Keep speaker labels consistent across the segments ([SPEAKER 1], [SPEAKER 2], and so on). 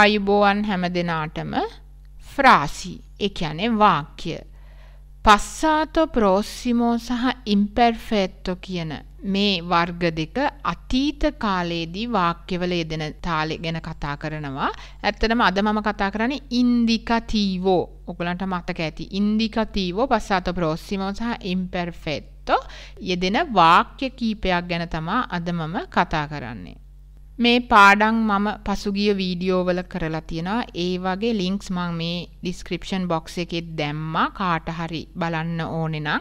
[SPEAKER 1] ආයුබෝවන් හැම දෙනාටම ෆ්‍රාසි ඒ කියන්නේ වාක්‍ය පස්සාතෝ ප්‍රෝසිමෝ සහ ඉම්පර්ෆෙක්ටෝ කියන මේ වර්ග දෙක අතීත කාලයේදී වාක්‍යවල යෙදෙන තාලෙ ගැන කතා කරනවා. ඇත්තටම අද මම කතා කරන්නේ ඉන්ඩිකටිවෝ. ඔයගලන්ට මතක ඇති. ඉන්ඩිකටිවෝ පස්සාතෝ ප්‍රෝසිමෝ සහ ඉම්පර්ෆෙක්ටෝ යෙදෙන වාක්‍ය කීපයක් ගැන තමයි අද මම කතා කරන්නේ. මේ පාඩම් මම පසුගිය වීඩියෝ වල කරලා තියෙනවා. ඒ වගේ ලින්ක්ස් මම මේ description box එකේ දැම්මා. කාට හරි බලන්න ඕනේ නම්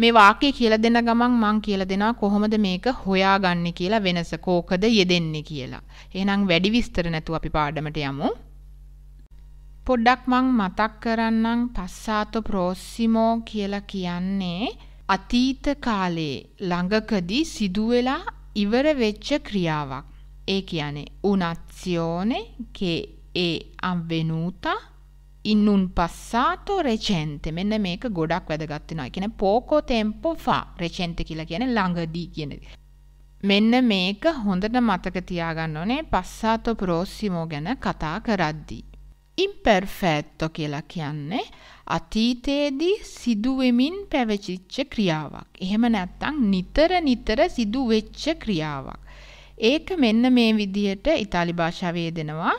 [SPEAKER 1] මේ වාක්‍ය කියලා දෙන ගමන් මම කියලා දෙනවා කොහොමද මේක හොයාගන්නේ කියලා වෙනස කෝකද යෙදෙන්නේ කියලා. එහෙනම් වැඩි විස්තර නැතුව අපි පාඩමට යමු. පොඩ්ඩක් මං මතක් කරන්නම් පස්සාතෝ ප්‍රොසිමෝ කියලා කියන්නේ අතීත කාලයේ ළඟකදී සිදුවෙලා ඉවර වෙච්ච ක්‍රියාවක්. e කියන්නේ un'azione che è avvenuta in un passato recente. මෙන්න මේක ගොඩක් වැදගත් වෙනවා. ඒ කියන්නේ poco tempo fa recente කියලා කියන්නේ ළඟදී කියන එක. මෙන්න මේක හොඳට මතක තියාගන්න ඕනේ passato prossimo ගැන කතා කරද්දී. imperfetto කියලා කියන්නේ අතීතයේදී සිදුවෙමින් පැවතිච්ච ක්‍රියාවක්. එහෙම නැත්නම් නිතර නිතර සිදුවෙච්ච ක්‍රියාවක්. ඒක මෙන්න මේ විදිහට ඉතාලි භාෂාවේ දෙනවා.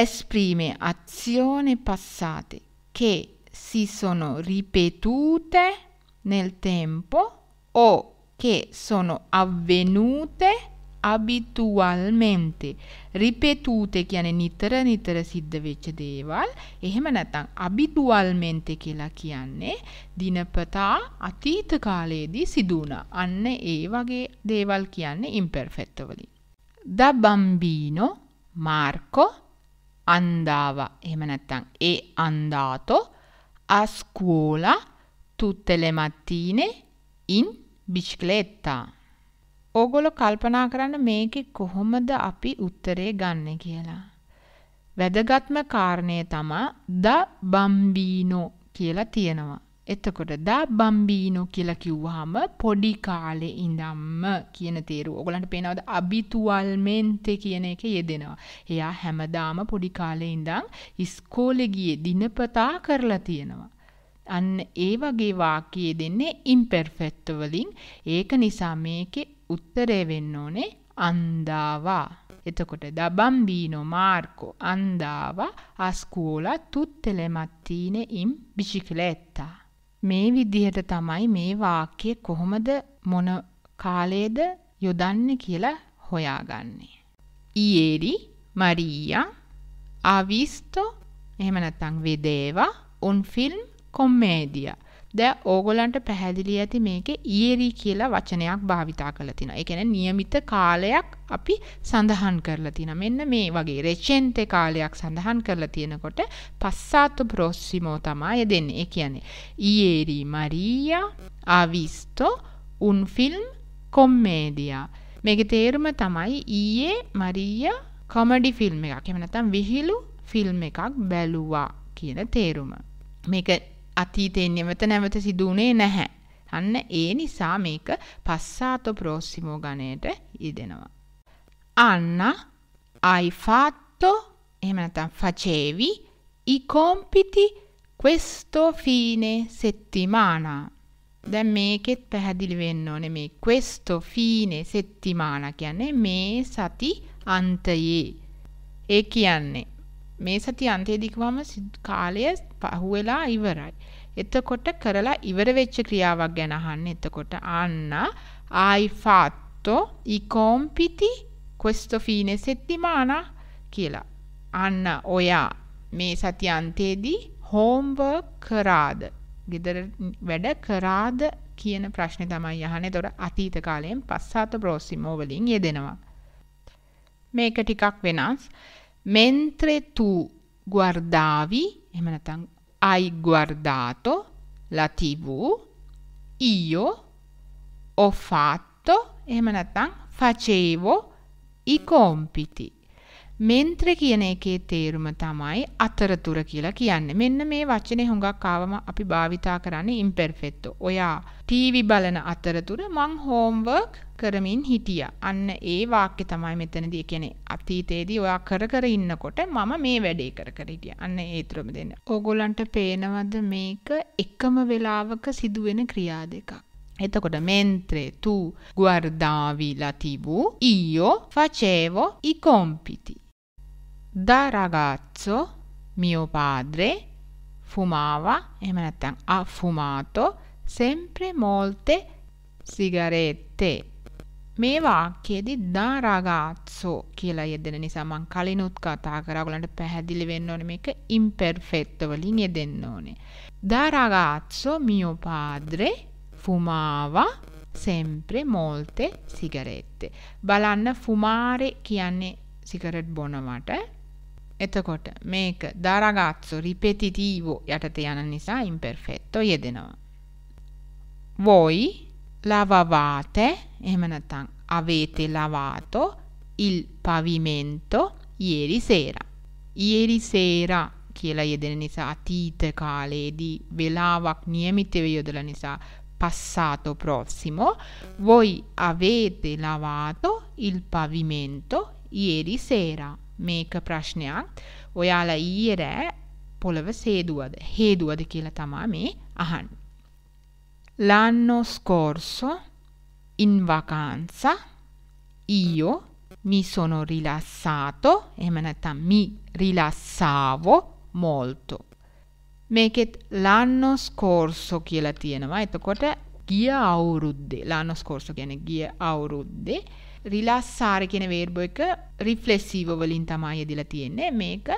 [SPEAKER 1] Esprime azioni passate che si sono ripetute nel tempo o che sono avvenute අබිතුවල්මෙන්තේ රිපෙතූතේ කියන්නේ නිතර නිතර සිද්ධ වෙච්ච දේවල්. එහෙම නැත්නම් අබිතුවල්මෙන්තේ කියලා කියන්නේ දිනපතා අතීත කාලයේදී සිදු වුණා. අන්න ඒ වගේ දේවල් කියන්නේ imperfetto වලින්. Da bambino Marco andava, එහෙම නැත්නම් e andato a scuola tutte le mattine in bicicletta. ඕගොල්ලෝ කල්පනා කරන්න මේකේ කොහොමද අපි උත්තරේ ගන්නෙ කියලා. වැදගත්ම කාරණය තමා ද බම්බීනෝ කියලා තියෙනවා. එතකොට දා බම්බීනෝ කියලා කිව්වහම පොඩි කාලේ ඉඳන්ම කියන තේරුව. ඔයගලන්ට පේනවද? අබිතුවල්මෙන්තේ කියන එක යෙදෙනවා. එයා හැමදාම පොඩි කාලේ ඉඳන් ඉස්කෝලේ ගියේ දිනපතා කරලා තියෙනවා. අන්න ඒ වගේ වාක්‍යය දෙන්නේ ඉම්පර්ෆෙක්ට් වලින්. ඒක නිසා මේකේ උත්තරේ වෙන්න ඕනේ අන්දාවා. එතකොට දබම්බීනෝ මාර්කෝ අන්දාවා අස්කෝලා තුත්තෙලෙමත්තිීනෙ ඉම් බිෂිකලෙත්තා. මේ විදිහට තමයි මේ වාක්‍ය කොහොමද මොන කාලයේද යොදන්න කියලා හොයාගන්නේ. ඉයේරි මරීයා ආවිස්තෝ එහෙම නැත්නම් වෙදේවා උන් ෆිල්ම් කොමේඩියා දැ ඕගොලන්ට පැහැදිලි ඇති මේක ඒරී කියලා වචනයක් භාවිතා කළ තින එකන නියමිත කාලයක් අපි සඳහන් කරලා තින මෙන්න මේ වගේ රෙචෙන්තේ කාලයක් සඳහන් කරලා තියෙනකොට පස්සාත්තු ප්‍රොස්සිමෝ තමාය දෙන්න ඒ කියන්නේ ඒරී මරීයා ආවිස්තෝ උන්ෆිල්ම් කොම්මේඩියා මේක තේරුම තමයි ඊයේ මරීය කොමඩි ෆිල්ම් එකක් එමනතම් විහිලු ෆිල්ම් එකක් බැලුවා කියන තේරුම මේක අතීතයෙන් නැවත නැවත සිදු වුණේ නැහැ. අන්න ඒ නිසා මේක passato prossimo ගණයට යෙදෙනවා. Anna hai fatto එහෙම නැත්නම් facevi i compiti questo fine settimana. දැන් මේකෙත් පැහැදිලි වෙන්න ඕනේ මේ questo fine settimana කියන්නේ මේ සති අන්තයේ. ඒ කියන්නේ මේ සති අන්තයේදී කිව්වම කාලය පහුවෙලා ඉවරයි. එතකොට කරලා ඉවර වෙච්ච ක්‍රියාවක් ගැන අහන්න. එතකොට අන්න ආයි ෆාත්තෝ i compiti questo fine settimana කියලා. අන්න ඔයා මේ සති අන්තයේදී homework කරාද? ගෙදර වැඩ කරාද කියන ප්‍රශ්නේ තමයි අහන්නේ. ඒතොර අතීත කාලයෙන් පස්සාත ප්‍රොසිමෝ වලින් යෙදෙනවා. මේක ටිකක් වෙනස්. mentre tu guardavi hai guardato la tv, io ho fatto, e facevo i compiti. මෙන්ත්‍ර කියන එකේ තේරුම තමයි අතරතුර කියලා කියන්නේ. මෙන්න මේ වචනේ හුඟක් ආවම අපි භාවිතා කරන්නේ imperfecto. ඔයා ටීවී බලන අතරතුර මං homework කරමින් හිටියා. අන්න ඒ වාක්‍ය තමයි මෙතනදී කියන්නේ අතීතයේදී ඔයා කර කර ඉන්නකොට මම මේ වැඩේ කර කර හිටියා. අන්න ඒ තරම දෙන්න. ඕගොල්ලන්ට පේනවද මේක එකම වෙලාවක සිදුවෙන ක්‍රියා දෙකක්. Eccolo, mentre tu guardavi la tv, io facevo i compiti. Da ragazzo, mio padre, fumava, එහෙම නැත්නම් ha fumato sempre molte sigarette. මේ වාක්‍යයේදී da ragazzo කියලා යෙදෙන නිසා මම කලිනුත් කතා කරා ඔයගලන්ට පැහැදිලි වෙන්න ඕනේ මේක imperfetto වලින් යෙදෙන්න ඕනේ. Da ragazzo mio padre fumava sempre molte sigarette. බලන්න fumare කියන්නේ සිගරට් බොනවට එතකොට මේක දරගත්සු රිපෙතිටීවෝ යටතේ යන නිසා ඉම්පර්ෆෙක්ටෝ යෙදෙනවා. voi lavavate එහෙම නැත්නම් avete lavato il pavimento ieri sera. ieri sera කියලා යෙදෙන නිසා අතීත කාලයේදී වෙලාවක් નિયમિતව යොදලා නිසා passato prossimo voi avete lavato il pavimento ieri sera. මේක ප්‍රශ්නයක් ඔයාලා ඊයේ රෑ පොළව සේදුවද හේදුවද කියලා තමා මේ අහන්. L'anno scorso in vacanza io mi sono rilassato එහෙම නැත්නම් mi rilassavo molto. මේකෙත් l'anno scorso කියලා තියෙනවා. එතකොට ගිය අවුරුද්දේ l'anno scorso කියන්නේ ගිය අවුරුද්දේ රිලාස්සාර කියන වේර්බ එක රිෆ්ලෙක්සිව වලින් තමයි යෙදලා තියෙන්නේ. මේක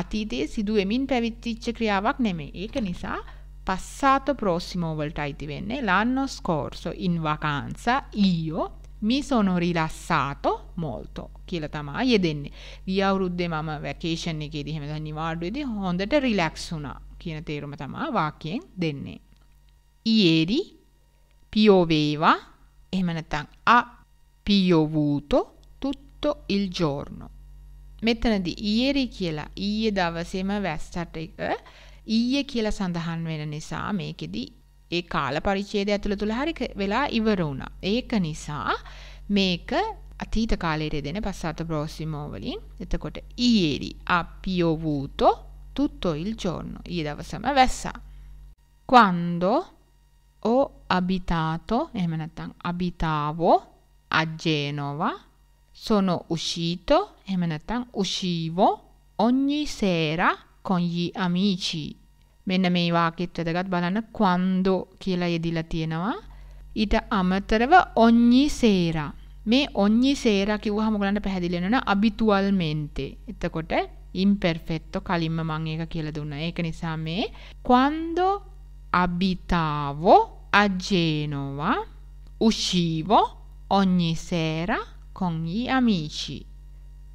[SPEAKER 1] අතීතයේ සිදු වෙමින් පැවතිච්ච ක්‍රියාවක් නෙමෙයි. ඒක නිසා passato prossimo වලට අයිති වෙන්නේ l'anno scorso in vacanza io mi sono rilassato molto කියලා තමයි යෙදෙන්නේ. ගිය අවුරුද්දේ මම වැකේෂන් එකේදී එහෙම දැන් නිවාඩුවේදී හොඳට රිලැක්ස් වුණා කියන තේරුම තමයි වාක්‍යයෙන් දෙන්නේ. ieri pioveva එහෙම නැත්නම් a piovuto tutto il giorno. මෙතනදී ඊයේ කියලා ඊයේ දවසේම වැස්සට එක ඊයේ කියලා සඳහන් වෙන නිසා මේකෙදි ඒ කාල පරිච්ඡේදය ඇතුළත තුල හරි වෙලා ඉවර වුණා. ඒක නිසා මේක අතීත කාලයට දෙන passato prossimo වලින් එතකොට ieri ha piovuto tutto il giorno. ඊයේ දවසම වැස්සා. quando ho abitato එහෙම නැත්නම් abitavo a Genova, sono uscito, e uscivo ogni sera con gli amici. මෙන්න මේ වාක්‍යත්ව දෙකත් බලන්න quando කියලා යෙදිලා තියෙනවා. ඊට අමතරව ogni sera. මේ ogni sera කිව්වහම ඔයගලන්ට පැහැදිලි වෙනවා abitualmente. එතකොට imperfetto කලින්ම මම ඒක කියලා දුන්නා. ඒක නිසා මේ quando abitavo a Genova uscivo ogni sera con gli amici.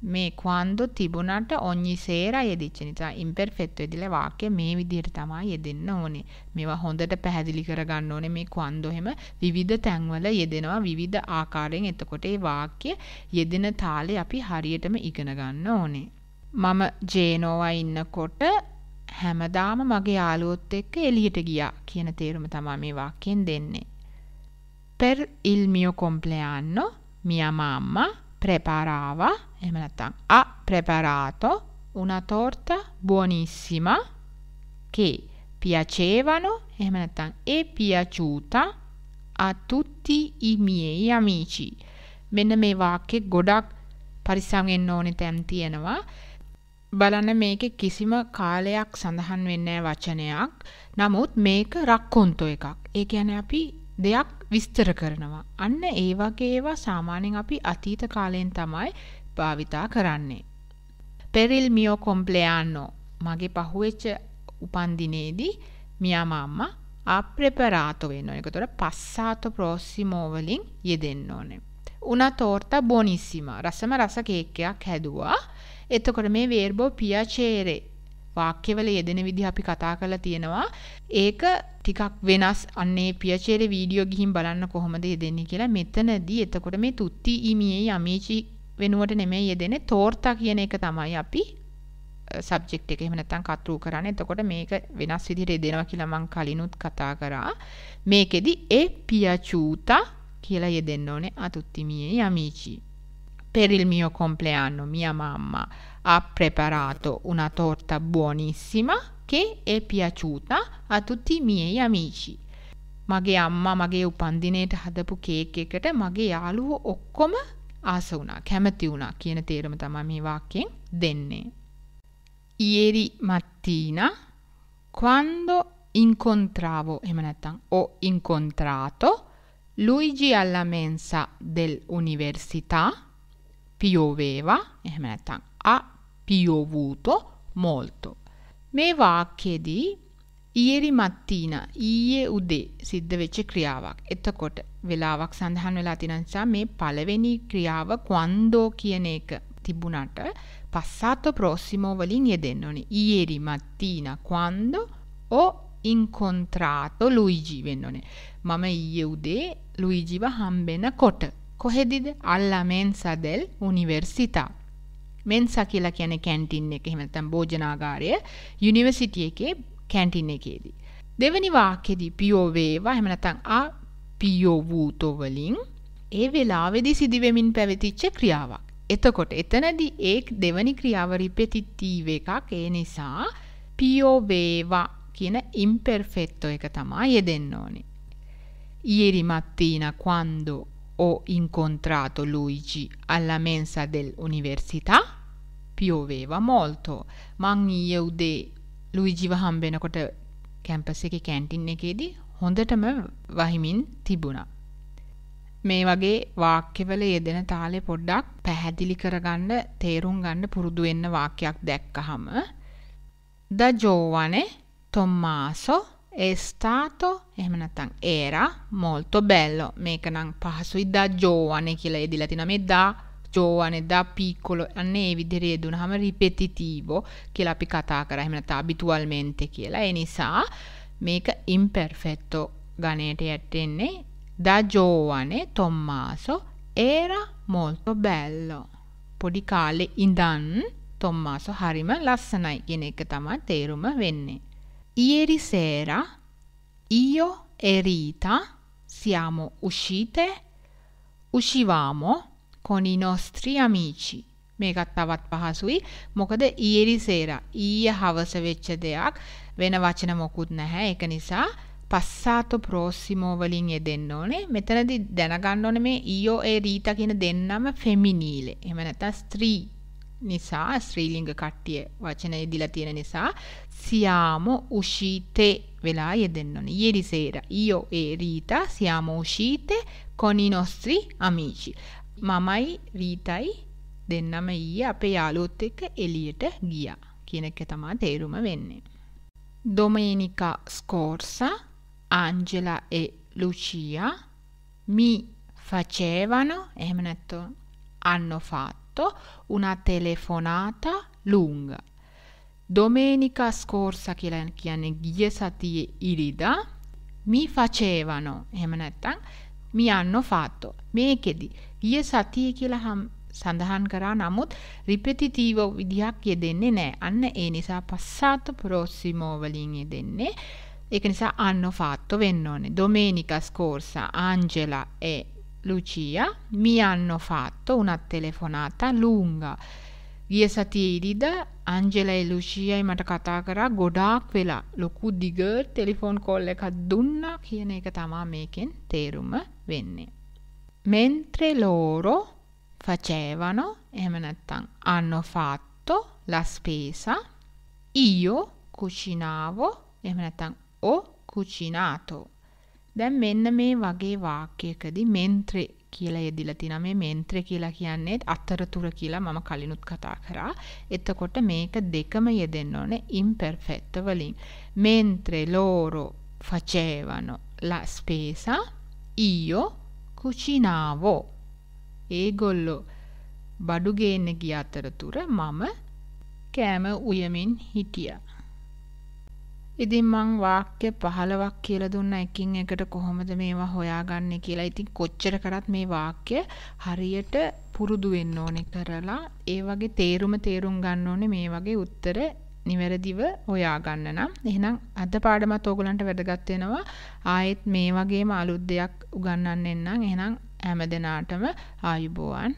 [SPEAKER 1] මේ quando තිබුණට ogni sera යෙදිච්ච නිසා imperfetto යෙදිලා වාක්‍ය මේ විදිහට තමයි යෙදෙන්න ඕනේ. මේවා හොඳට පැහැදිලි කරගන්න ඕනේ මේ quando එහෙම විවිධ තැන්වල යෙදෙනවා විවිධ ආකාරයෙන්. එතකොට මේ වාක්‍ය යෙදෙන තාලේ අපි හරියටම ඉගෙන ගන්න ඕනේ. මම ජේනෝවා ඉන්නකොට හැමදාම මගේ යාළුවොත් එක්ක එළියට ගියා කියන තේරුම තමයි මේ වාක්‍යයෙන් දෙන්නේ. per il mio compleanno mia mamma preparava, එහෙම e නැත්නම් ha preparato una torta buonissima che piacevano, එහෙම නැත්නම් è piaciuta a tutti i miei amici. මෙන්න මේ වාක්‍යෙ ගොඩක් පරිස්සම් වෙන්න ඕනේ තැන් තියෙනවා. බලන්න මේකේ කිසිම කාලයක් සඳහන් වෙන්නේ වචනයක්. නමුත් මේක රක්කොන්තෝ එකක්. ඒ කියන්නේ අපි දෙයක් විස්තර කරනවා. අන්න ඒ වගේ ඒවා සාමාන්‍යයෙන් අපි අතීත කාලයෙන් තමයි භාවිතා කරන්නේ. පෙරිල් මියෝ කොම්ප්ලයානෝ මගේ පහුවෙච්ච උපන්දිනේදී මියා මාම්මා අප්‍රෙපරාතෝ වෙන්න ඕනේ. ඒකතොර පස්සාතෝ ප්‍රොසිමෝ වලින් යෙදෙන්න ඕනේ. උනා තෝර්තා බොනිසිමා රසම රස කේක් එකක් හැදුවා. එතකොට මේ වේර්බෝ පියාචේරේ වාක්‍යවල යෙදෙන විදිහ අපි කතා කරලා තියෙනවා. ඒක ටිකක් වෙනස් අන්නේ පියචේරේ වීඩියෝ ගිහින් බලන්න කොහොමද යෙදෙන්නේ කියලා. මෙතනදී එතකොට මේ තුත්ති ඊමියේ යමීචි වෙනුවට නෙමෙයි යෙදෙන්නේ තෝර්තා කියන එක තමයි අපි සබ්ජෙක්ට් එක එහෙම නැත්නම් කතරු කරන්නේ. එතකොට මේක වෙනස් විදිහට යෙදෙනවා කියලා මම කලිනුත් කතා කරා. මේකෙදි ඒ පියචූතා කියලා යෙදෙන්න ඕනේ අතුත්තිමියේ යමීචි. පෙරිල්මියෝ කොම්ප්ලයානෝ මියා මාම්මා ha preparato una torta buonissima che è piaciuta a tutti i miei amici. මගේ අම්මා මගේ උපන්දිනයට හදපු කේක් එකට මගේ යාළුවෝ ඔක්කොම ආස වුණා කැමති වුණා කියන තේරුම තමයි මේ වාක්‍යයෙන් denne. Ieri mattina quando incontravo එහෙම නැත්නම් ho incontrato Luigi alla mensa dell'università pioveva එහෙම නැත්නම් ha piovuto molto. Me වාක්‍යයේදී ඊයේරි මත්තින ඊයේ උදේ සිද්ධ වෙච්ච ක්‍රියාවක්. එතකොට වෙලාවක් සඳහන් වෙලා තියෙන නිසා මේ පළවෙනි ක්‍රියාව ක්වන්දෝ කියන එක තිබුණාට passato prossimo වලින් යෙදෙන්න ඕනේ. ඊයේරි මත්තින quando ho incontrato Luigi වෙන්න ඕනේ. මම ඊයේ උදේ ලුයිජිව හම්බෙනකොට කොහෙදද? alla mensa del università. මෙන්සා කියලා කියන්නේ කැන්ටින් එක. එහෙම නැත්නම් භෝජනාගාරය යුනිවර්සිටි එකේ කැන්ටින් එකේදී. දෙවෙනි වාක්‍යයේදී පියෝ වේවා එහෙම නැත්නම් ආ පියෝ වූතෝ වලින් ඒ වෙලාවේදී සිදුවෙමින් පැවතිච්ච ක්‍රියාවක්. එතකොට එතනදී ඒ දෙවනි ක්‍රියාව රිපෙටිටිව් එකක්. ඒ නිසා පියෝ වේවා කියන ඉම්පර්ෆෙක්ටෝ එක තමයි යෙදෙන්න ඕනේ. Ieri mattina quando ho incontrato Luigi alla mensa dell'università. පියෝවේවා මෝල්තෝ මං ඊය උදේ ලුයිජිව හම්බෙනකොට කැම්පස එක කැන්ටින් එකේදී හොඳටම වහිමින් තිබුණා. මේ වගේ වාක්‍යවල යෙදෙන තාලේ පොඩ්ඩක් පැහැදිලි කරගන්න තේරුම් ගන්න පුරුදු වෙන්න වාක්‍යයක් දැක්කහම ද ජෝවනේ තොම්මාසෝ è stato eh, era molto bello Mekanang pasui da giovane che lei di latiname da giovane da piccolo a anevi di redunam ripetitivo che la piccata cara eh, abitualmente che la sa make imperfetto ganete attenne da giovane Tommaso era molto bello podicale in කාලේ tommaso තොම්මාසෝ හරිම ලස්සනයි කියන එක තමයි තේරුම venne Ieri sera io e Rita siamo uscite, uscivamo con i nostri amici. මේකත් තවත් පහසුයි. මොකද ඊයේරි සේරා ඊයේ හවස වෙච්ච දෙයක් වෙන වචන මොකුත් නැහැ. ඒක නිසා පස්සාත ප්‍රොසිමෝ වලින් යෙදෙන්න ඕනේ. මෙතනදී දැනගන්න ඕනේ මේ ඊයෝ ඒ රීතා කියන දෙන්නම ෆෙමිනීලේ. එහෙම නැත්නම් ස්ත්‍රී නිසා ශ්‍රීලිංග කට්ටිය වචන යෙදිලා තියෙන නිසා සියාමෝ උෂීතේ වෙලා යෙදෙන්න ඕනේ. Ieri sera io e Rita siamo uscite con i nostri amici. මමයි රීතයි දෙන්නම ඊයේ අපේ යාළුවොත් එක්ක එළියට ගියා කියන එක තමයි තේරුම වෙන්නේ. Domenica scorsa Angela e Lucia mi facevano, එහෙම නැත්නම් hanno fatto fatto una telefonata lunga. Domenica scorsa che kilen ghiesatie irida mi facevano, emanettan, mi hanno fatto, mekedi ghiesatie කියලා හම් සඳහන් කරා නමුත් රිපෙටිටිව් විදිහක් යෙදෙන්නේ නැහැ. අන්න ඒ නිසා passato prossimo වලින් e che නිසා hanno fatto වෙන්න ඕනේ. Domenica scorsa Angela e Lucia mi hanno fatto una telefonata lunga. ගිය සතියේ ඉරිදා අංජලයි ලුෂියයි මට කතා කරා ගොඩාක් වෙලා ලොකු දිග ටෙලිෆෝන් කෝල් එකක් දුන්නා කියන එක තමා මේකෙන් තේරුම වෙන්නේ. Mentre loro facevano එහෙම නැත්නම් hanno fatto la spesa io cucinavo එහෙම නැත්නම් ho cucinato දැන් මෙන්න මේ වගේ වාක්‍යයකදී මෙන්ත්‍රේ කියලා යෙදිලා තිනා මේ මෙන්ත්‍රේ කියලා කියන්නේ අතරතුර කියලා මම කලිනුත් කතා කරා. එතකොට මේක දෙකම යෙදෙන්න ඕනේ imperfect වලින්. Mentre loro facevano la spesa io cucinavo. ඒගොල්ලෝ බඩු ගේන්න ගිය අතරතුර මම කෑම උයමින් හිටියා. ඉතින් මං වාක්‍ය 15ක් කියලා දුන්නා එකින් එකට කොහොමද මේවා හොයාගන්නේ කියලා. ඉතින් කොච්චර කරත් මේ වාක්‍ය හරියට පුරුදු වෙන්න ඕනේ කරලා ඒ වගේ තේරුම තේරුම් ගන්න ඕනේ මේ වගේ උත්තර නිවැරදිව හොයාගන්න නම්. එහෙනම් අද පාඩමත් ඕගලන්ට වැදගත් වෙනවා. ආයෙත් මේ වගේම අලුත් දෙයක් උගන්වන්න එන්නම්. එහෙනම් හැම දිනාටම ආයුබෝවන්.